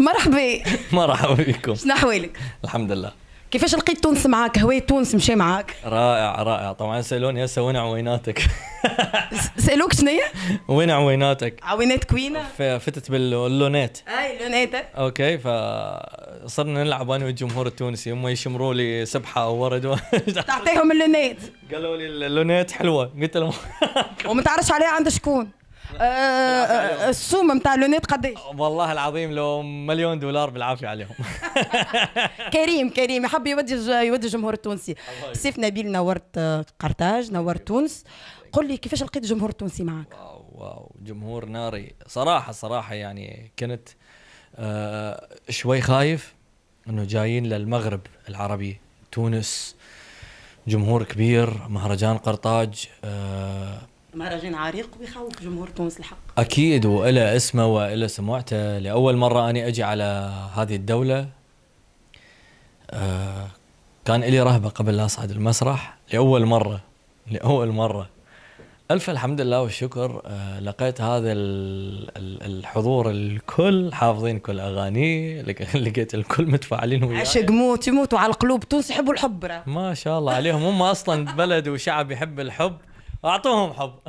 مرحبا مرحبا بكم شنو احوالك؟ الحمد لله كيفاش لقيت تونس معاك هواية تونس مشى معاك رائع رائع طبعا سالوني هسه وين عويناتك سالوك شنو وين عويناتك عوينات كوينة؟ فتت باللونات اي لونات اوكي فصرنا نلعب انا والجمهور التونسي هم يشمروا لي سبحه او ورد تعطيهم اللونات قالوا لي اللونات حلوه قلت لهم وما تعرفش عليها عند شكون السوم نتاع لونيت قداش؟ والله العظيم لو مليون دولار بالعافيه عليهم كريم كريم يحب يودي يودي الجمهور التونسي سيف نبيل نورت آه، قرطاج نورت تونس قل لي كيفاش لقيت الجمهور التونسي معك؟ واو واو جمهور ناري صراحه صراحه يعني كنت آه شوي خايف انه جايين للمغرب العربي تونس جمهور كبير مهرجان قرطاج آه مهرجان عريق ويخوف جمهور تونس الحق اكيد وإلى اسمه وإلى سمعته لاول مره اني اجي على هذه الدوله آه كان لي رهبه قبل لا اصعد المسرح لاول مره لاول مره الف الحمد لله والشكر آه لقيت هذا الحضور الكل حافظين كل اغاني لقيت الكل متفاعلين وياي عشق موت يموتوا على القلوب تونس يحبوا الحب ما شاء الله عليهم هم اصلا بلد وشعب يحب الحب اعطوهم حب